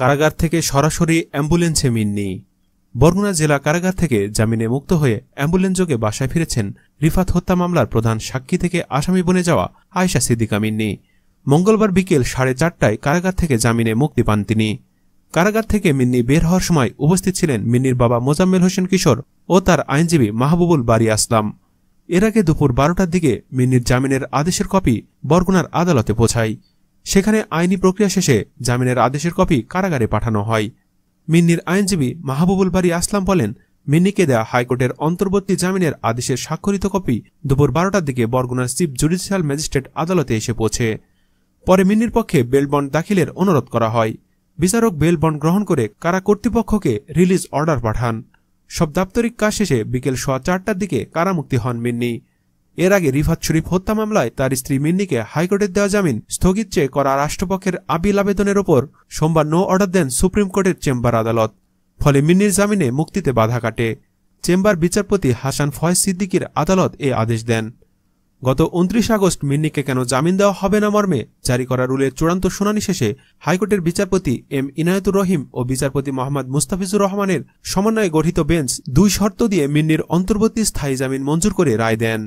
কারাগার থেকে সরাসরি অ্যাম্বুলেন্সে মিন্নি বরগুনা জেলা কারাগার থেকে জামিনে মুক্ত হয়ে অ্যাম্বুলেন্স যোগে বাসায় ফিরেছেন রিফাত হত্যা মামলার প্রধান সাক্ষী থেকে আসামি বনে যাওয়া আয়সা সিদ্দিকা মিন্নি মঙ্গলবার বিকেল সাড়ে চারটায় কারাগার থেকে জামিনে মুক্তি পান তিনি কারাগার থেকে মিন্নি বের হওয়ার সময় উপস্থিত ছিলেন মিন্নির বাবা মোজাম্মেল হোসেন কিশোর ও তার আইনজীবী মাহবুবুল বারি আসলাম এর আগে দুপুর বারোটার দিকে মিন্নির জামিনের আদেশের কপি বরগুনার আদালতে পৌঁছায় সেখানে আইনি প্রক্রিয়া শেষে জামিনের আদেশের কপি কারাগারে পাঠানো হয় মিন্নির আইনজীবী মাহবুবুল বাড়ি আসলাম বলেন মিন্নিকে দেয়া হাইকোর্টের অন্তর্বর্তী জামিনের আদেশের স্বাক্ষরিত কপি দুপুর বারোটার দিকে বরগুনার চিফ জুডিশিয়াল ম্যাজিস্ট্রেট আদালতে এসে পৌঁছে পরে মিন্নির পক্ষে বেল বন্ড দাখিলের অনুরোধ করা হয় বিচারক বেল বন্ড গ্রহণ করে কারা কর্তৃপক্ষকে রিলিজ অর্ডার পাঠান সব দাপ্তরিক কাজ শেষে বিকেল সোয়া চারটার দিকে কারামুক্তি হন মিন্নি এর আগে রিফাত শরীফ হত্যা মামলায় তার স্ত্রী মিন্নিকে হাইকোর্টের দেওয়া জামিন স্থগিত চেয়ে করা রাষ্ট্রপক্ষের আপিল আবেদনের ওপর সোমবার নো অর্ডার দেন সুপ্রিম কোর্টের চেম্বার আদালত ফলে মিন্নির জামিনে মুক্তিতে বাধা কাটে চেম্বার বিচারপতি হাসান ফয়েজ সিদ্দিকির আদালত এ আদেশ দেন গত উনত্রিশ আগস্ট মিন্নিকে কেন জামিন দেওয়া হবে না মর্মে জারি করা রুলের চূড়ান্ত শুনানি শেষে হাইকোর্টের বিচারপতি এম ইনায়তুর রহিম ও বিচারপতি মোহাম্মদ মুস্তাফিজুর রহমানের সমন্বয়ে গঠিত বেঞ্চ দুই শর্ত দিয়ে মিন্নির অন্তর্বর্তী স্থায়ী জামিন মঞ্জুর করে রায় দেন